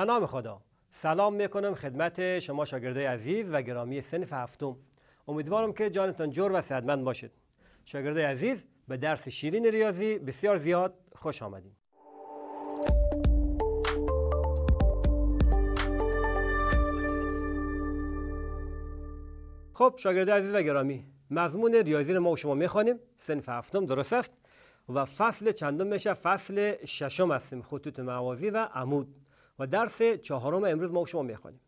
به نام خدا سلام میکنم خدمت شما شاگردای عزیز و گرامی سنف هفتم امیدوارم که جانتان جور و صحتمند باشید شاگردای عزیز به درس شیرین ریاضی بسیار زیاد خوش آمدید خب شاگردای عزیز و گرامی مضمون ریاضی رو ما و شما میخوانیم سنف هفتم درست است و فصل چندم میشه فصل ششم هستیم خطوط موازی و عمود و درس چهارم امروز ما شما میخوانیم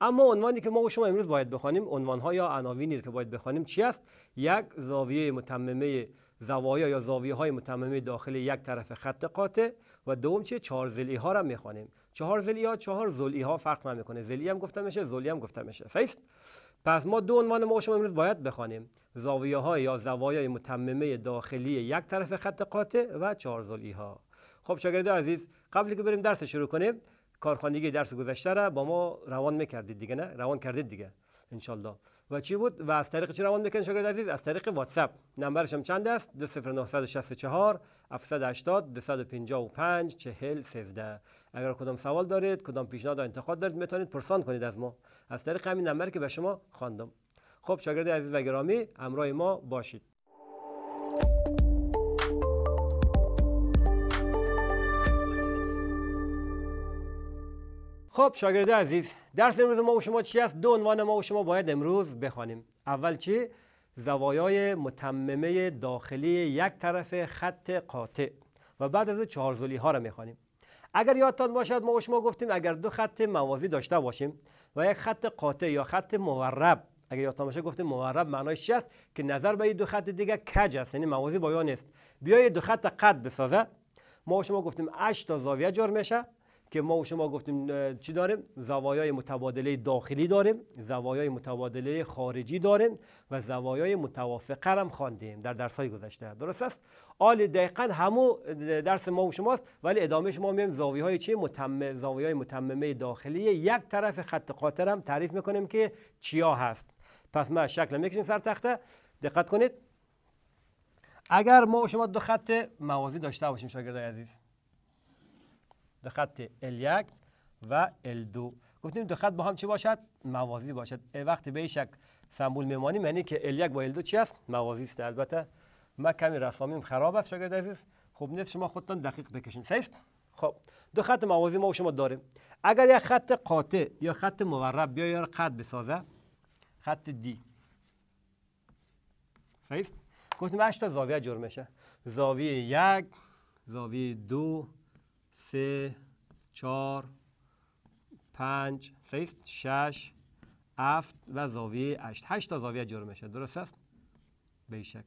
اما عنوانی که ما و شما امروز باید بخوانیم ها یا عناوینی که باید بخوانیم چی است یک زاویه متممه زوایا یا زاویه های متممه داخل یک طرف خط قاطع و دوم چه چهار زلی ها را میخوانیم چهار زلی ها چهار زلی ها فرق نمیکنه زلی هم گفته میشه زلی هم گفته میشه پس ما دو عنوان ما شما امروز باید بخوانیم زاویه های یا زوایای متممه داخلی یک طرف خط قاطع و چهار زلی ها خب شاگردان عزیز قبلی که بریم درس شروع کنیم کارخانگی درس گذشته را با ما روان میکردید دیگه نه روان کردید دیگه انشالله و چی بود و از طریق چی روان میکنید شاگرد عزیز از طریق واتساپ نمبرش هم چند است 20964 780 255 40 13 اگر کدام سوال دارید کدام پیشنهاد و انتقاد دارید میتونید پرسان کنید از ما از طریق همین نمبر که به شما خواندم خب شاگرد عزیز و گرامی همراه ما باشید خب شاگرد عزیز درس امروز ما و شما چی است دو عنوان ما و شما باید امروز بخوانیم اول چی زوایای متممه داخلی یک طرف خط قاطع و بعد از چهارزلی ها را میخوانیم اگر یادتان باشد ما و شما گفتیم اگر دو خط موازی داشته باشیم و یک خط قاطع یا خط مورب اگر یادتان باشه گفتیم مورب معنایش چی است که نظر به دو خط دیگه کج است یعنی موازی با نیست بیای دو خط قد بسازه ما و شما گفتیم 8 تا زاویه جور میشه که ما و شما گفتیم چی داریم؟ زوایای متبادله داخلی داریم زوایای متبادله خارجی داریم و زوایای متوافقه هم خواندیم در درس‌های گذشته درست است آل دقیقا همو درس ما و شماست ولی ادامه شما میم زاویه های چی متمم متممه داخلی یک طرف خط قاطر هم تعریف میکنیم که چیا هست پس ما شکل میکشیم سر تخته دقت کنید اگر ما و شما دو خط موازی داشته باشیم شاگردای عزیز دو خط ال 1 و ال 2 گفتیم دو خط با هم چی باشد موازی باشد وقتی به شک سمبول میمانیم معنی که ال 1 با ال 2 چی است موازی است البته من کمی رسامیم خراب است شاگرد عزیز خب نیست شما خودتان دقیق بکشین است خب دو خط موازی ما و شما داریم اگر یک خط قاطع یا خط مورب بیا یا خط بسازه خط دی صحیح گفتیم 8 تا زاویه جور میشه زاویه یک زاویه دو 3 4 5 6 7 و زاویه 8 هشت تا زاویه جرمشه درست است بهشکل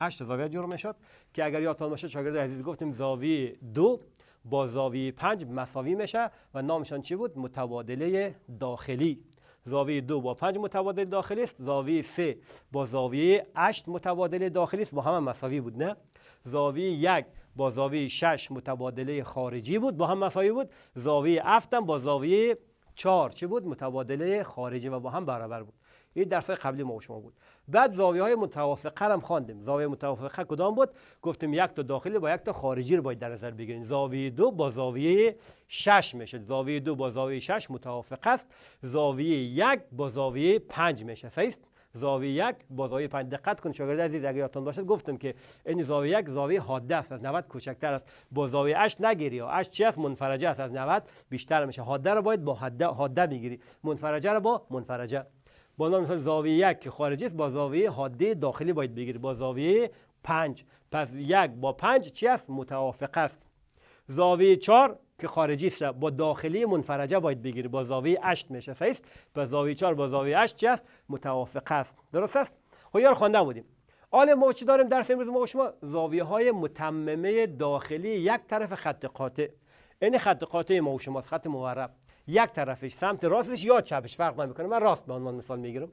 8 تا زاویه شد. که اگر یا تماشا شاگرد عزیز گفتیم زاویه 2 با زاویه 5 مساوی میشه و نامشان چی بود متواادله داخلی زاویه 2 با 5 متواادله داخلی است زاویه 3 با زاویه 8 متواادله داخلی است با هم مساوی بود نه زاویه یک با زاویه 6 متبادله خارجی بود با هم مفایی بود زاویه 7 با زاویه 4 چه بود متبادله خارجی و با هم برابر بود این درس قبلی ما و شما بود بعد زاویه های متوافقه هم خواندیم زاویه متوافقه کدام بود گفتیم یک تا داخلی با یک تا خارجی رو باید در نظر بگیریم زاویه دو با زاویه 6 میشه زاویه دو با زاویه 6 متوافق است زاویه یک با زاویه 5 میشه است زاویه یک با زاویه 5 دقت کن شاگرد عزیز اگر یادتون باشد گفتم که این زاویه یک زاویه حاده است از 90 کوچکتر است با زاویه 8 نگیری یا 8 چف منفرجه است از 90 بیشتر میشه حاده رو باید با حاده حاده میگیری منفرجه رو با منفرجه با نام مثلا زاویه یک که خارجی است با زاویه حاده داخلی باید بگیری با زاویه 5 پس یک با 5 چی است متوافق است زاویه 4 که خارجی است با داخلی منفرجه باید بگیری با زاویه 8 میشه فیست با زاویه 4 با زاویه 8 چی است متوافق است درست است هویار خوانده بودیم حال ما چی داریم درس امروز ما شما زاویه های متممه داخلی یک طرف خط قاطع این خط قاطع ما و شما خط مورب یک طرفش سمت راستش یا چپش فرق نمیکنه من راست به عنوان مثال میگیرم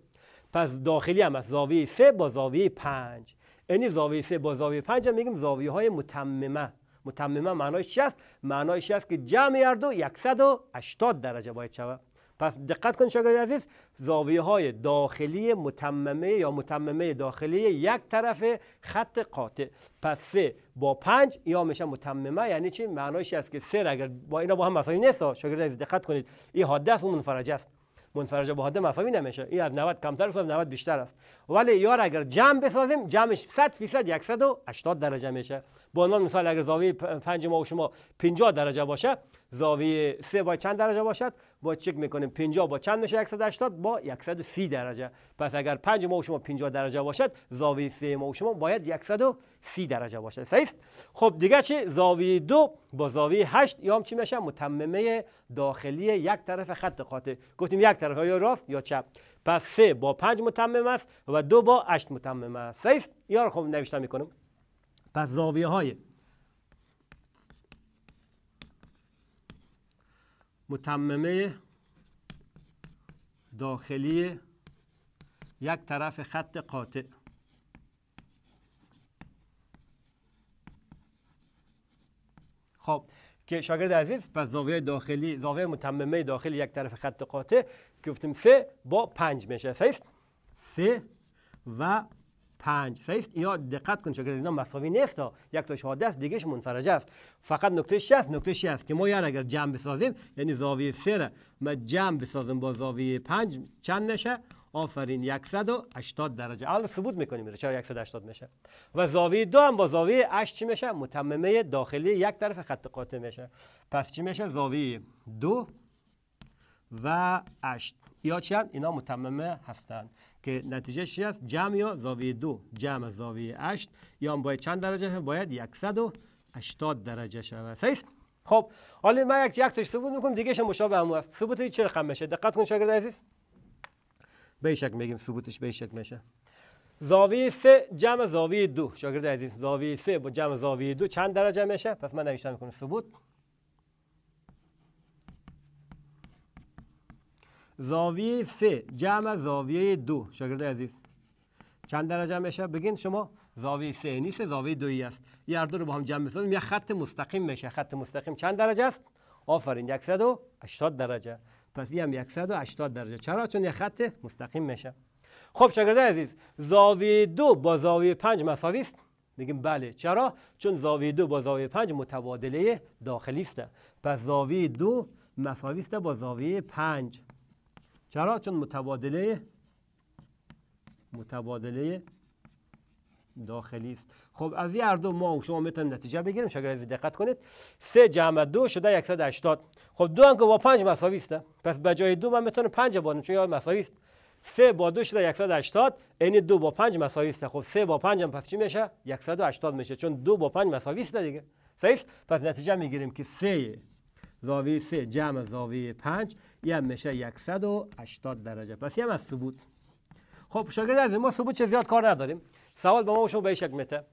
پس داخلی هم از زاویه 3 با زاویه 5 یعنی زاویه 3 با زاویه 5 هم میگیم زاویه های متممه متممه معنایش چی است معنایش است که جمع هر دو 180 درجه باید شود پس دقت کن شاگرد عزیز زاویه های داخلی متممه یا متممه داخلی یک طرف خط قاطع پس سه با پنج یا میشه متممه یعنی چی معنایش است که سه اگر با اینا با هم مساوی نیست شاگرد عزیز دقت کنید این حاده است و منفرج است منفرج به حاده مساوی نمیشه این از 90 کمتر است از 90 بیشتر است ولی یار اگر جمع بسازیم جمعش 100 فیصد 180 درجه میشه به عنوان مثال اگر زاویه پنج ما و شما 50 درجه باشه زاویه سه با چند درجه باشد با چک میکنیم 50 با چند میشه 180 با 130 درجه پس اگر پنج ما و شما 50 درجه باشد زاویه سه ما و شما باید 130 درجه باشد صحیح است خب دیگه چی زاویه دو با زاویه 8 یا هم چی میشه متممه داخلی یک طرف خط قاطع گفتیم یک طرف یا راست یا چپ پس سه با 5 متمم است و دو با 8 متمم است صحیح یا رو خب نوشته میکنم پس زاویه های متممه داخلی یک طرف خط قاطع خب که شاگرد عزیز پس زاویه داخلی زاویه متممه داخلی یک طرف خط قاطع گفتیم سه با پنج میشه سه سه و 5 فیفت اینا دقت کن شکل اینا مساوی نیست ها یک تا شاده است دیگهش منفرج است فقط نکته شست نکته شست است که ما یار یعنی اگر جمع بسازیم یعنی زاویه 3 ما جمع بسازیم با زاویه 5 چند نشه آفرین 180 درجه حالا ثبوت میکنیم میره چرا 180 میشه و زاویه دو هم با زاویه 8 چی میشه متممه داخلی یک طرف خط قاطع میشه پس چی میشه زاویه دو و 8 یا چند اینا متممه هستند که نتیجه چی است جمع یا زاویه دو جمع زاویه 8 یا باید چند درجه شود باید 180 درجه شود صحیح خب حالا من یک یک تاش ثبوت میکنم دیگه مشابه هم است ثبوت چه رقم میشه دقت کن شاگرد عزیز به شک میگیم ثبوتش به شک میشه زاویه 3 جمع زاویه 2 شاگرد عزیز زاویه 3 با جمع زاویه 2 چند درجه میشه پس من نوشتم میکنم ثبوت زاویه سه جمع زاویه دو شاگرد عزیز چند درجه میشه بگین شما زاویه سه نیست زاویه دویی است یه دو رو با هم جمع میسازیم یه خط مستقیم میشه خط مستقیم چند درجه است آفرین 180 درجه پس این هم 180 درجه چرا چون یه خط مستقیم میشه خب شاگرد عزیز زاویه دو با زاویه 5 مساوی است میگیم بله چرا چون زاویه دو با زاویه 5 متبادله داخلی است پس زاویه دو مساوی است با زاویه 5. چرا چون متبادله متبادله داخلی است خب از این هر دو ما و شما میتونیم نتیجه بگیریم شاگر از دقت کنید 3 جمع 2 شده 180 خب دو هم که با 5 مساوی است پس به جای دو من میتونم 5 بانم چون یا مساوی است 3 با 2 شده 180 یعنی دو با 5 مساوی است خب 3 با 5 هم پس چی میشه 180 میشه چون دو با 5 مساوی است دیگه صحیح پس نتیجه میگیریم که 3 زاویه 3 جمع زاویه 5 یه میشه 180 درجه پس یه از ثبوت خب شاگرد از ما ثبوت چه زیاد کار نداریم سوال به ما و شما به شکل میته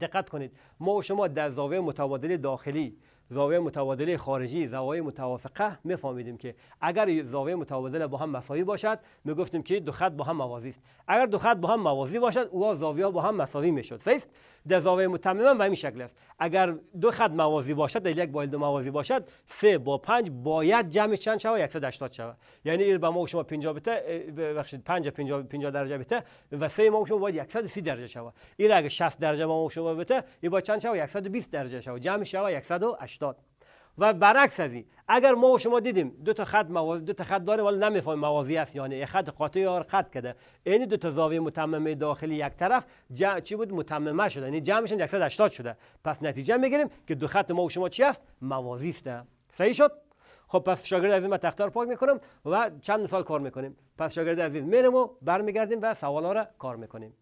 دقت کنید ما و شما در زاویه متبادل داخلی زاویه متوادله خارجی زاویه متوافقه میفهمیدیم که اگر زاویه متوادله با هم مساوی باشد میگفتیم که دو خط با هم موازی است اگر دو خط با هم موازی باشد او زاویه با هم مساوی میشد صحیح در زاویه متمم به این شکل است اگر دو خط موازی باشد در یک بایل دو موازی باشد سه با پنج باید جمع چند شود 180 شود یعنی به ما شما 50 بته ببخشید 5 50 50 درجه بته و سه ما شما باید 130 درجه شود این اگر 60 درجه ما شما بته این با چند شود 120 درجه شود جمع شود 180 و برعکس از این اگر ما و شما دیدیم دو تا خط موازی دو تا خط داره ولی نمیفهم موازی است یعنی خط قاطع یا خط کرده این دو تا زاویه متممه داخلی یک طرف جمع چی بود متممه شده یعنی جمعشون 180 شده پس نتیجه میگیریم که دو خط ما و شما چی است موازی است صحیح شد خب پس شاگرد عزیز من تختار پاک میکنم و چند مثال کار میکنیم پس شاگرد عزیز میرم و برمیگردیم و سوالا را کار میکنیم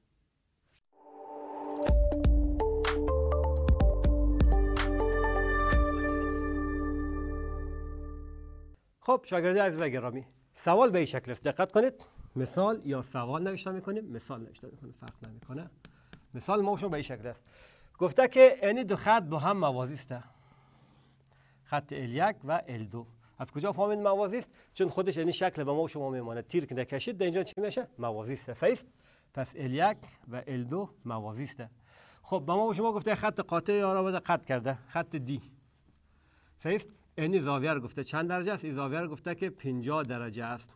خب شاگردی عزیز و گرامی سوال به این شکل است دقت کنید مثال یا سوال نوشته میکنیم مثال نوشته میکنیم فرق نمیکنه مثال ما به این شکل است گفته که این دو خط با هم موازی است خط ال 1 و ال 2 از کجا فهمید موازی است چون خودش این شکل به ما شما میمانه. تیر که نکشید در اینجا چی میشه موازی است پس ال 1 و ال 2 موازی است خب به ما شما گفته خط قاطع یا را خط کرده خط دی صحیح این زاویه رو گفته چند درجه است این زاویه رو گفته که 50 درجه است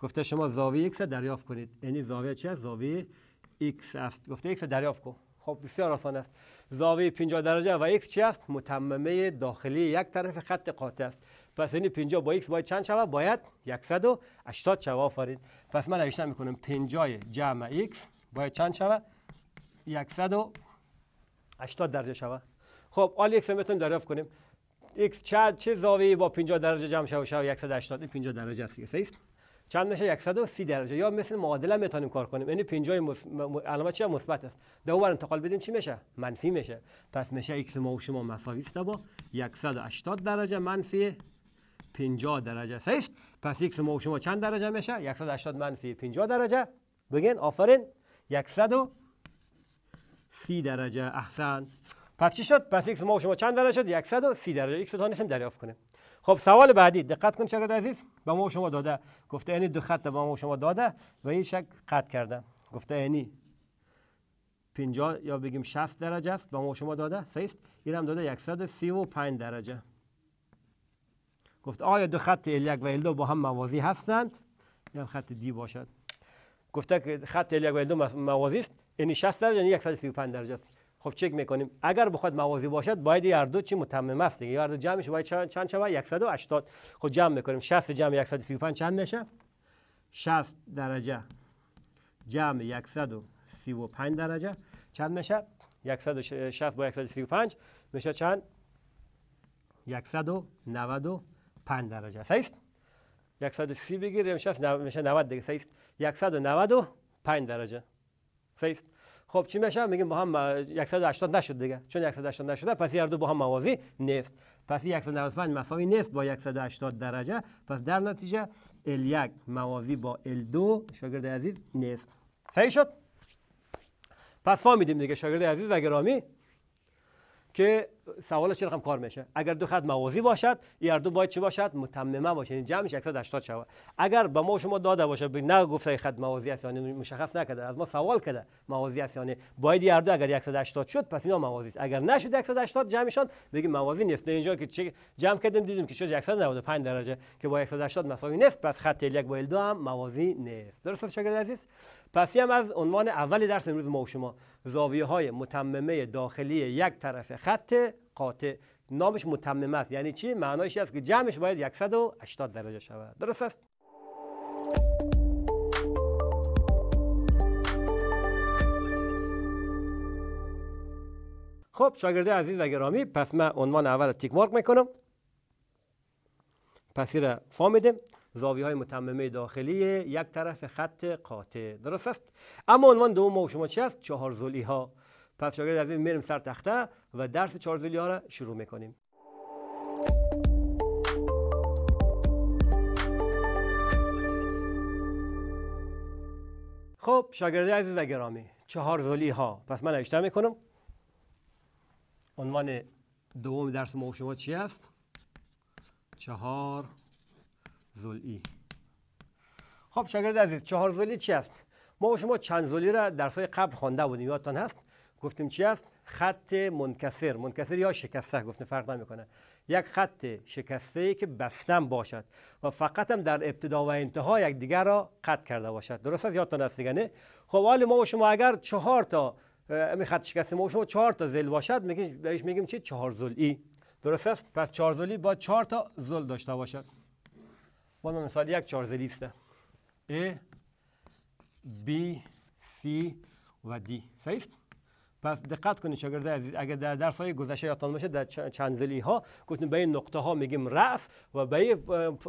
گفته شما زاویه x دریافت کنید این زاویه چی است زاویه x است گفته x دریافت کن خب بسیار آسان است زاویه 50 درجه و x چی است متممه داخلی یک طرف خط قاطع است پس یعنی 50 با x باید چند شود باید 180 شود آفرین پس من نوشتم میکنم 50 جمع x باید چند شود 180 درجه شود خب آل x رو میتونیم دریافت کنیم x چه چه زاویه با 50 درجه جمع شو شو 180 50 درجه است است چند میشه 130 درجه یا مثل معادله میتونیم کار کنیم یعنی 50 مص... علامت مثبت است دو بر انتقال بدیم چی میشه منفی میشه پس میشه x ما و شما مساوی است با 180 درجه منفی 50 درجه است پس x ما و شما چند درجه میشه 180 منفی 50 درجه بگین آفرین 130 درجه احسن پس چی شد پس ایکس ما شما چند درجه شد 130 درجه ایکس تا نشم دریافت کنه. خب سوال بعدی دقت کن شاگرد عزیز به ما شما داده گفته یعنی دو خط به ما شما داده و این شک قطع کرده گفته یعنی 50 یا بگیم 60 درجه است به ما شما داده صحیح است اینم داده 135 درجه گفت آیا دو خط ال1 و ال2 با هم موازی هستند یا خط دی باشد گفته که خط ال1 و ال2 موازی است یعنی 60 درجه یعنی 135 درجه است خب چک میکنیم اگر بخواد موازی باشد باید هر دو چی متمم است دیگه هر دو جمعش باید چند شوه 180 خب جمع میکنیم 60 جمع 135 چند میشه 60 درجه جمع 135 درجه چند میشه 160 با 135 میشه چند 195 درجه صحیح 130 بگیریم 60 میشه 90 دیگه صحیح 195 درجه صحیح خب چی میشه میگیم با هم 180 نشد دیگه چون 180 نشده پس هر دو با هم موازی نیست پس 195 مساوی نیست با 180 درجه پس در نتیجه ال 1 موازی با ال 2 شاگرد عزیز نیست صحیح شد پس فهمیدیم دیگه شاگرد عزیز و گرامی که سوالش چرا کار میشه اگر دو خط موازی باشد یا دو باید چی باشد متممه باشه یعنی جمعش 180 شود اگر به ما شما داده باشه نه گفته خط موازی است یعنی مشخص نکرده از ما سوال کرده موازی است یعنی باید یاردو اگر 180 شد پس اینا موازی است اگر نشد 180 جمعشان بگیم موازی نیست اینجا که چه جمع کردیم دیدیم که شد 195 درجه که با 180 مساوی نیست پس خط L1 با L2 هم موازی نیست درست شاگرد عزیز پس هم از عنوان اول درس امروز ما و شما زاویه های متممه داخلی یک طرف خط قاطع نامش متمم است یعنی چی معنایش است که جمعش باید 180 درجه شود درست است خب شاگرده عزیز و گرامی پس من عنوان اول رو تیک مارک میکنم پس را فا زاویه های متممه داخلی یک طرف خط قاطع درست است اما عنوان دوم ما شما چی است چهار زلی ها پس شاگرد عزیز میریم سر تخته و درس زلی ها را شروع میکنیم خب شاگرد عزیز و گرامی چهار زلی ها پس من نوشته میکنم عنوان دوم درس ما شما چی است چهار زلی خب شاگرد عزیز چهار زلی چی است؟ ما شما چند زلی را درس قبل خوانده بودیم یادتان هست؟ گفتیم چی است خط منکسر منکسر یا شکسته گفتیم فرق نمیکنه یک خط شکسته ای که بستن باشد و فقط هم در ابتدا و انتها یک دیگر را قطع کرده باشد درست است یادتان هست دیگه نه خب حالا ما و شما اگر چهار تا این خط شکسته ما شما چهار تا زل باشد میگیم بهش میگیم چی چهار زلی درست است پس چهار زلی با چهار تا زل داشته باشد با مثال یک چهار زلی است B C و دی صحیح پس دقت کنید شاگرد عزیز اگر در درس های گذشته یادتان باشه در چندزلی ها گفتیم به این نقطه ها میگیم رأس و به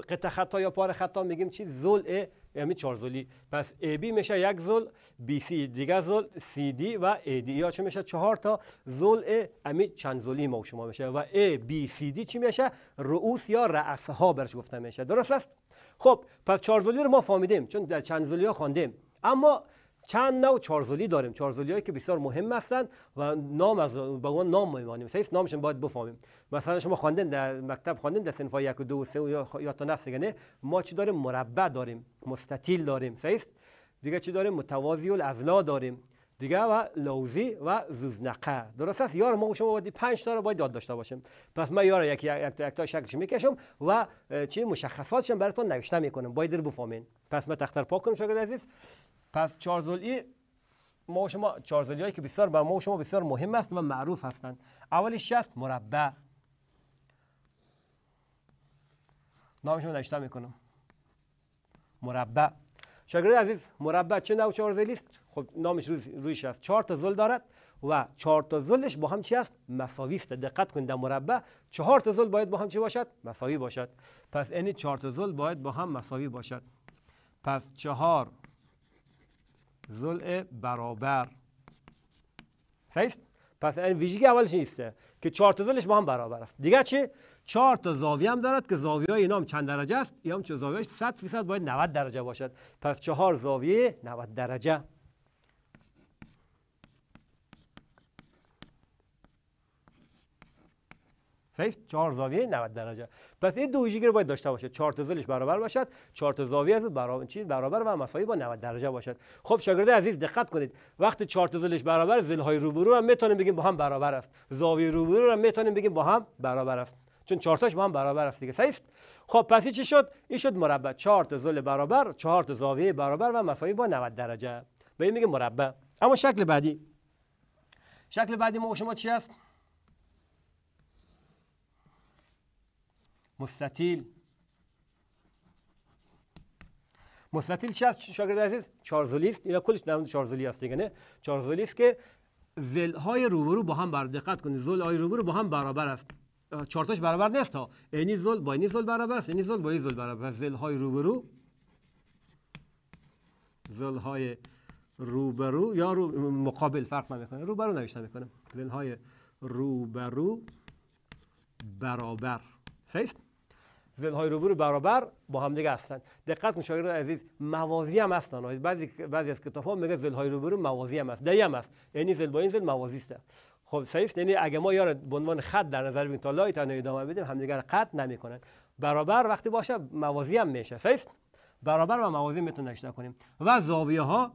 قطع خطا یا پار خطا میگیم چی زل یعنی چهار زلی پس ای بی میشه یک زل بی سی دیگه زل سی دی و ای دی یا چه میشه چهار تا زل امی یعنی چند زلی ما شما میشه و ای بی سی دی چی میشه رؤوس یا رأس ها برش گفته میشه درست است خب پس چهار زلی رو ما فهمیدیم چون در چند زلی ها خواندیم اما چند نوع چارزولی داریم چارزولی هایی که بسیار مهم هستند و نام از به اون نام میمانیم سیس نامشون باید بفهمیم مثلا شما خواندن در مکتب خواندن در صنف 1 و 2 و 3 یا, یا تا نه ما چی داریم مربع داریم مستطیل داریم سیست دیگه چی داریم متوازی الاضلاع داریم دیگه و لوزی و زوزنقه درست است یار ما شما باید 5 تا رو باید یاد داشته باشیم پس من یار یک یک یک تا شکلش میکشم و چی مشخصاتش براتون نوشته میکنم باید در بفهمین پس ما تختر پاک کنم شاگرد عزیز پس چارزولی ما شما هایی که بسیار بر ما شما بسیار مهم است و معروف هستند اولی شست مربع نامش رو نشته میکنم مربع شاگرد عزیز مربع چه نوع چارزولی است خب نامش رویش است چهار تا زل دارد و چهار تا زلش با هم چی است مساوی است دقت کنید در مربع چهار تا زل باید با هم چی باشد مساوی باشد پس یعنی چهار تا زل باید با هم مساوی باشد پس چهار ضلع برابر صحیح پس این ویژگی اولش نیسته که چهار تا زلش با هم برابر است دیگه چی چهار تا زاویه هم دارد که زاویه های اینا هم چند درجه است یا هم چه زاویهش 100 فیصد باید 90 درجه باشد پس چهار زاویه 90 درجه صحیح چهار زاویه 90 درجه پس این دو ویژگی رو باید داشته باشه چهار تا زلش برابر باشد چهار تا زاویه از برابر چی برابر و مساوی با 90 درجه باشد خب شاگرد عزیز دقت کنید وقتی چهار تا زلش برابر زل های روبرو هم میتونیم بگیم با هم برابر است زاویه روبرو هم میتونیم بگیم با هم برابر است چون چهار تاش با هم برابر است دیگه صحیح خب پس چی شد این شد مربع چهار تا زل برابر چهار زاویه برابر و مساوی با 90 درجه به این میگیم مربع اما شکل بعدی شکل بعدی ما شما چی است مستطیل مستطیل چی هست شاگرد عزیز چارزولی است اینا کلش نمود چارزولی هست دیگه نه چارزولی است که زل های روبرو با هم بر دقت کنید زل های روبرو با هم برابر است چارتاش برابر نیست ها اینی زل با اینی زل برابر است اینی زل با اینی زل برابر است زل های روبرو زل های روبرو یا رو مقابل فرق نمیکنه روبرو نوشته میکنه زل های روبرو برابر صحیح های روبرو برابر با همدیگه هستن دقت کن شاگرد عزیز موازی هم هستن بعضی بعضی از کتاب ها میگه های روبرو موازی هم هست دیم است یعنی زل با این زل موازی است خب صحیح یعنی اگه ما یار به عنوان خط در نظر بگیریم تا لایت ادامه بدیم همدیگه رو قطع نمیکنن برابر وقتی باشه موازی هم میشه صحیح برابر و موازی میتون نشته کنیم و زاویه ها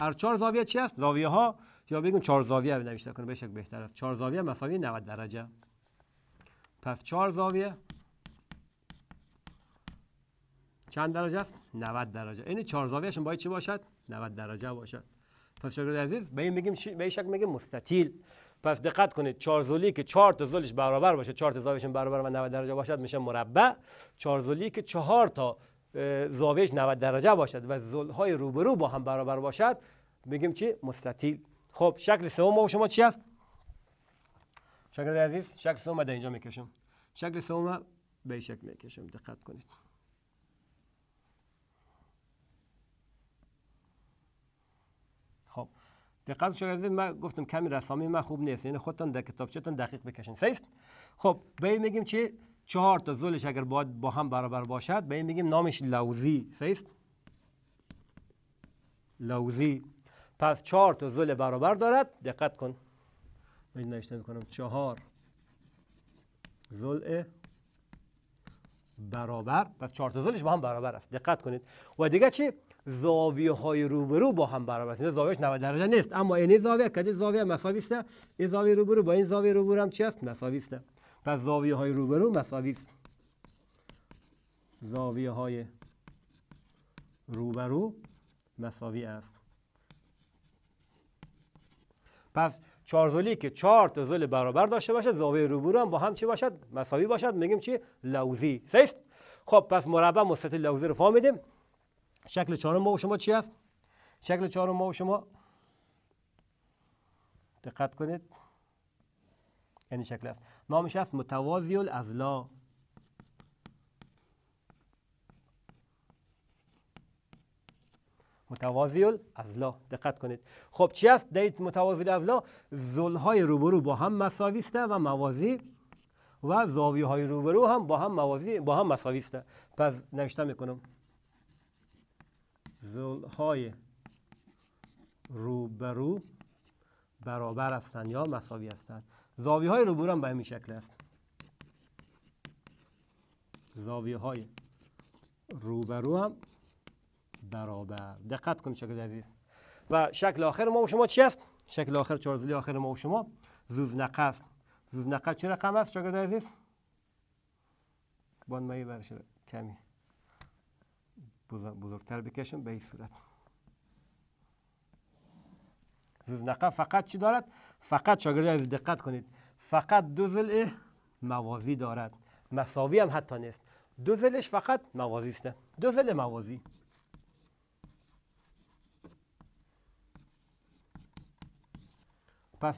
هر چهار زاویه چی است زاویه ها یا بگیم چهار زاویه نوشته کنیم بهش بهتر است چهار زاویه مساوی 90 درجه پس چهار زاویه چند درجه است 90 درجه این چهار زاویهشون باید چی باشد 90 درجه باشد پس شاگرد عزیز به این میگیم ش... به این شکل میگیم مستطیل پس دقت کنید چهار زلی که چهار تا برابر باشه چهار تا زاویهشون برابر و 90 درجه باشد میشه مربع چهار زلی که چهار تا زاویهش 90 درجه باشد و های روبرو با هم برابر باشد میگیم چی مستطیل خب شکل سوم شما چی است شاگرد عزیز شکل سوم در اینجا میکشم شکل سوم به این شکل میکشم دقت کنید خب دقت شاگرد عزیز من گفتم کمی رسامی من خوب نیست یعنی خودتان در کتابچهتان دقیق بکشین سیست خب به این میگیم چی چهار تا زولش اگر باید با هم برابر باشد به این میگیم نامش لوزی سیست لوزی پس چهار تا زل برابر دارد دقت کن این کنم چهار زلعه برابر پس چهار تا زلش با هم برابر است دقت کنید و دیگه چی زاویه های روبرو با هم برابر است زاویهش 90 درجه نیست اما این زاویه کدی زاویه مساوی است این زاویه روبرو با این زاویه روبرو هم چی است مساوی است پس زاویه های روبرو مساوی است زاویه های روبرو مساوی است پس چهار زلی که چهار تا زل برابر داشته باشد زاویه روبرو هم با هم چی باشد مساوی باشد میگیم چی لوزی سیست خب پس مربع مستطیل لوزی رو فهمیدیم شکل چهارم ما و شما چی است شکل چهارم ما و شما دقت کنید این یعنی شکل است نامش است متوازی الازلا متوازی ازلا دقت کنید خب چی است دیت متوازی زل های روبرو با هم مساوی و موازی و زاویه های روبرو هم با هم موازی با هم مساوی است پس نوشته میکنم های روبرو برابر هستند یا مساوی هستند زاویه های روبرو هم به همین شکل است زاویه های روبرو هم برابر دقت کنید شکل عزیز و شکل آخر ما و شما چی است شکل آخر چهارزلی آخر ما و شما زوزنقه است زوزنقه چه رقم است شاگرد عزیز بانمایی برش کمی بزرگتر بکشم به این صورت زوزنقه فقط چی دارد فقط شاگرد عزیز دقت کنید فقط دو ضلع موازی دارد مساوی هم حتی نیست دو فقط موازی است دو موازی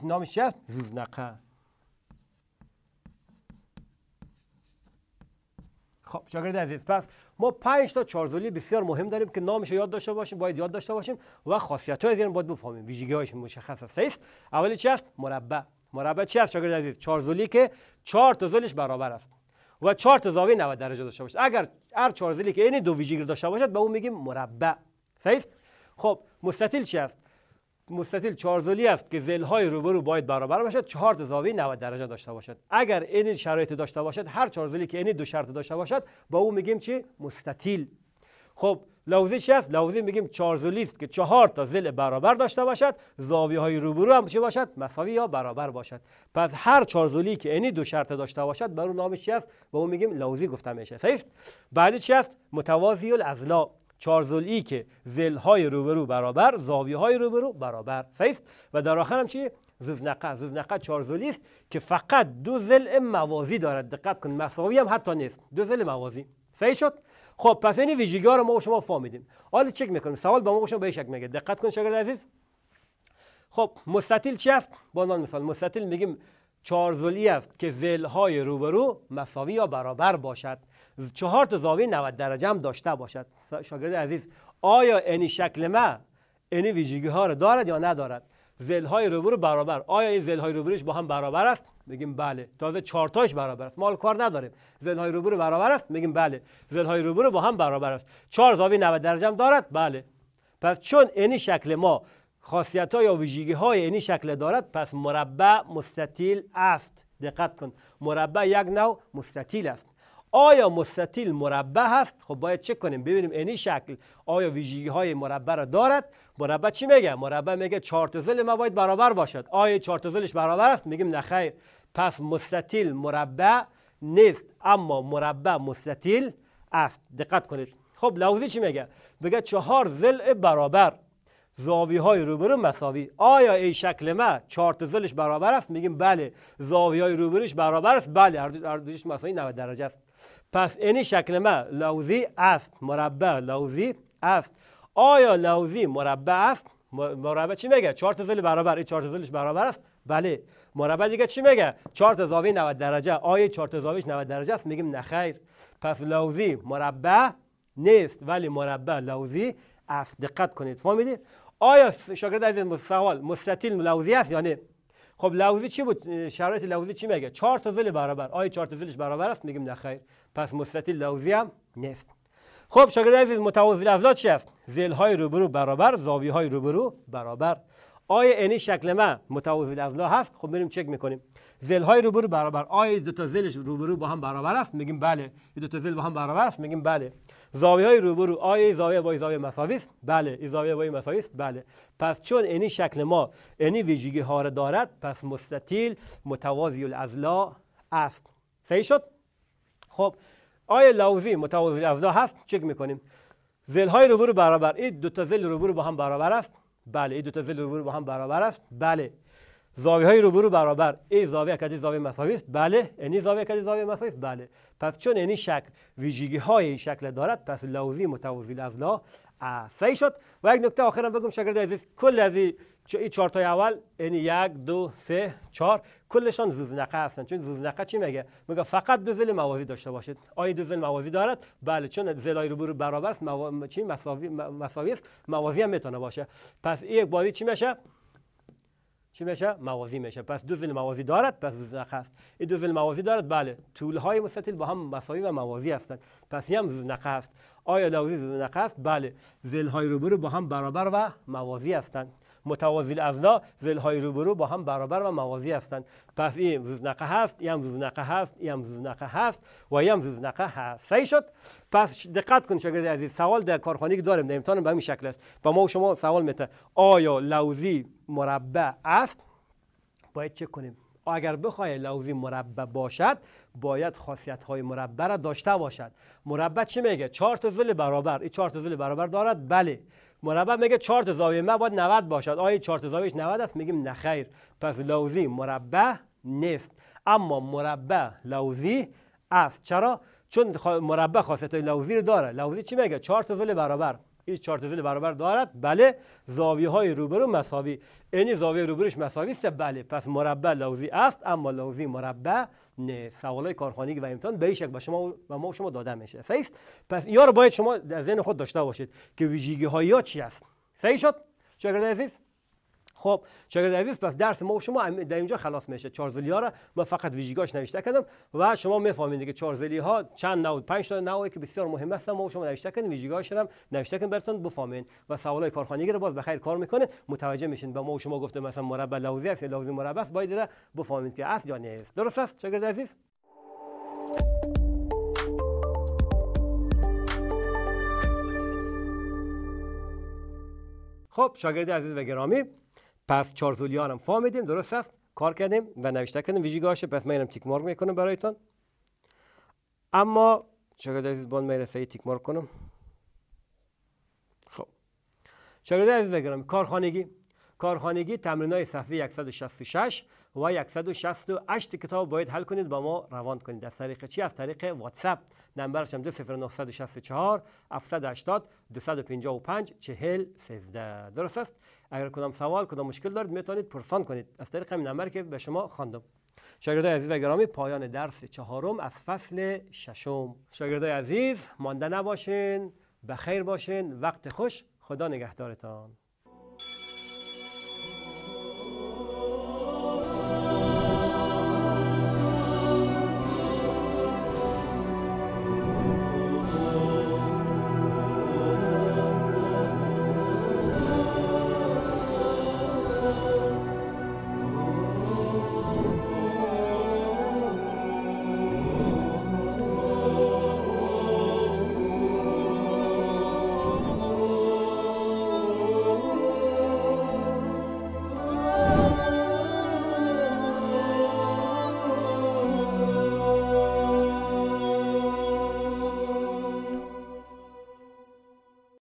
نامش چی است زوزنقه خب شاگرد عزیز پس ما پنج تا چارزولی بسیار مهم داریم که نامش یاد داشته باشیم باید یاد داشته باشیم و خاصیت های زیرم باید بفهمیم ویژگی هایش مشخص است است اولی چی است مربع مربع چی است شاگرد عزیز چارزولی که چهار تا زولش برابر است و چهار تا زاویه 90 درجه داشته باشد اگر هر چارزولی که این دو ویژگی داشته باشد به با اون میگیم مربع صحیح خب مستطیل چی است مستطیل چارزلی است که زلهای روبرو باید برابر باشد چهار تا زاویه 90 درجه داشته باشد اگر این شرایط داشته باشد هر چارزولی که این دو شرط داشته باشد با او میگیم چی مستطیل خب لوزی چی است لوزی میگیم چارزولی است که چهار تا زل برابر داشته باشد زاویه های روبرو هم چی باشد مساوی یا برابر باشد پس هر چارزولی که این دو شرط داشته باشد بر اون نامش چی است و او میگیم لوزی گفته میشه صحیح بعدی چی است متوازی الاضلاع چارزلی که زلهای روبرو برابر زاویه های روبرو برابر است و در آخر هم چیه ززنقه ززنقه چارزلی است که فقط دو زل موازی دارد دقت کن مساوی هم حتی نیست دو زل موازی صحیح شد خب پس این ویژگی رو ما شما فهمیدیم حالا چک میکنیم سوال با ما شما به شک میگه دقت کن شاگرد عزیز خب مستطیل چی است با نان مثال مستطیل میگیم چارزلی است که های روبرو مساوی یا برابر باشد چهار تا زاویه 90 درجه هم داشته باشد شاگرد عزیز آیا این شکل ما این ویژگی ها را دارد یا ندارد زل های روبرو برابر آیا این زل های روبروش با هم برابر است میگیم بله تازه چهار تاش برابر است مال کار نداریم زل های روبرو برابر است میگیم بله زل های روبرو با هم برابر است چهار زاویه 90 درجه هم دارد بله پس چون این شکل ما خاصیت ها یا ویژگی های این شکل دارد پس مربع مستطیل است دقت کن مربع یک نوع مستطیل است آیا مستطیل مربع هست خب باید چه کنیم ببینیم اینی شکل آیا ویژگی های مربع را دارد مربع چی میگه مربع میگه چهار ما باید برابر باشد آیا چهار برابر است میگیم نه پس مستطیل مربع نیست اما مربع مستطیل است دقت کنید خب لوزی چی میگه بگه چهار زل برابر زاوی های روبرو مساوی آیا ای شکل ما چهار زلش برابر است میگیم بله زاوی های روبروش برابر است بله هر دوش مساوی 90 درجه است پس این شکل ما لوزی است مربع لوزی است آیا لوزی مربع است مربع چی میگه چهار زل برابر این زلش برابر است بله مربع دیگه چی میگه چهار زاوی زاویه 90 درجه آیا چهار زاویش 90 درجه است میگیم نخیر پس لوزی مربع نیست ولی مربع لوزی است دقت کنید فهمیدید آیا شاگرد عزیز سوال مستطیل لوزی است یا یعنی نه خب لوزی چی بود شرایط لوزی چی میگه چهار تا ضلع برابر آیا چهار تا ضلعش برابر است میگیم نه خیر پس مستطیل لوزی هم نیست خب شاگرد عزیز متوازی الاضلاع چی است های روبرو برابر زاویه های روبرو برابر آیا انی شکل ما متوازی الاضلاع هست خب بریم چک میکنیم زل های روبرو برابر آیا دو تا ضلعش روبرو با هم برابر است میگیم بله دو تا ضلع با هم برابر است میگیم بله زاویه های روبرو آیا زاویه با زاویه مساوی است بله ای زاویه با مساوی است بله پس چون اینی شکل ما اینی ویژگی ها را دارد پس مستطیل متوازی الاضلاع است صحیح شد خب آیا لوزی متوازی الاضلاع هست چک میکنیم زل های روبرو برابر این دو تا زل روبرو با هم برابر است بله این دو تا زل روبرو با هم برابر است بله زاویه های روبرو برابر ای زاویه کدی زاویه مساوی است بله یعنی زاویه کدی زاویه مساوی است بله پس چون این شکل ویژگی های این شکل دارد پس لوزی متوازی لا صحیح شد و یک نکته آخرم بگم شاگرد عزیز کل از این چهار تای اول این یک دو سه چهار کلشان زوزنقه هستند. چون زوزنقه چی میگه میگه فقط دو زل موازی داشته باشید آیا دو زل موازی دارد بله چون زلای روبرو برابر است موا... چی مساوی مساوی است موازی هم میتونه باشه پس یک بازی چی میشه چی میشه موازی میشه پس دو ویل موازی دارد پس نقص هست این دو ویل موازی دارد بله طول های مستطیل با هم مساوی و موازی هستند پس هم نقص هست آیا لوزی نقص هست بله زل های روبرو با هم برابر و موازی هستند متوازی اضلاع زلهای روبرو با هم برابر و موازی هستند پس این زوزنقه هست این هم زوزنقه هست این هم زوزنقه هست و این هم زوزنقه هست صحیح شد پس دقت کن شاگرد عزیز سوال در کارخانه که داریم در امتحان به همین شکل است و ما و شما سوال میته آیا لوزی مربع است باید چک کنیم اگر بخوای لوزی مربع باشد باید خاصیت های مربع را داشته باشد مربع چی میگه چهار تا برابر این چهار تا برابر دارد بله مربع میگه چهار تا زاویه ما باید 90 باشد آیا چهار تا زاویه 90 است میگیم نه پس لوزی مربع نیست اما مربع لوزی است چرا چون مربع خاصیت های لوزی رو داره لوزی چی میگه چهار تا ضلع برابر هیچ چهار برابر دارد بله زاویه های روبرو مساوی اینی زاویه روبروش مساوی است بله پس مربع لوزی است اما لوزی مربع نه های کارخانگی و امتحان به شک به شما و ما شما داده میشه صحیح پس یا رو باید شما در ذهن خود داشته باشید که ویژگی یا چی است صحیح شد شاگرد عزیز خب شاگرد عزیز پس درس ما و شما در اینجا خلاص میشه ها را من فقط ویژگاش نوشته کردم و شما میفهمید که چارزلی ها چند نود پنج تا نوعی که بسیار مهم هستن ما و شما نوشته کردیم ویژگاش هم نوشته کردیم براتون بفهمین و سوالای کارخانگی رو باز بخیر کار میکنه متوجه میشین به ما و شما گفته مثلا مربع لوزی است یا لوزی مربع است باید را بفهمید که اصل یا نیست درست است شاگرد عزیز خب شاگرد عزیز و گرامی پس چارزولیان هم فامیدیم، درست است کار کردیم و نوشته کردیم ویژگاهاش پس من اینم تیک مارک میکنم برایتان اما شاگرد عزیز بان میرسه تیک مارک کنم خب شاگرد عزیز بگرم کارخانگی کارخانگی تمرین های صفحه 166 و 168 کتاب باید حل کنید با ما روان کنید از طریق چی از طریق واتساپ نمبرش هم 20964 780 255 40 13 درست است اگر کدام سوال کدام مشکل دارید میتونید پرسان کنید از طریق همین نمبر که به شما خواندم شاگردای عزیز و گرامی پایان درس چهارم از فصل ششم شاگردای عزیز مانده نباشین بخیر باشین وقت خوش خدا نگهدارتان